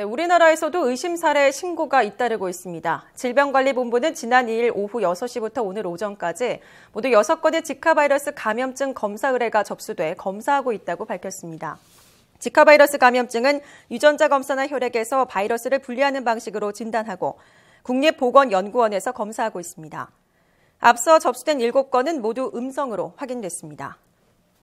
네, 우리나라에서도 의심 사례 신고가 잇따르고 있습니다. 질병관리본부는 지난 2일 오후 6시부터 오늘 오전까지 모두 6건의 지카 바이러스 감염증 검사 의뢰가 접수돼 검사하고 있다고 밝혔습니다. 지카 바이러스 감염증은 유전자 검사나 혈액에서 바이러스를 분리하는 방식으로 진단하고 국립보건연구원에서 검사하고 있습니다. 앞서 접수된 7건은 모두 음성으로 확인됐습니다.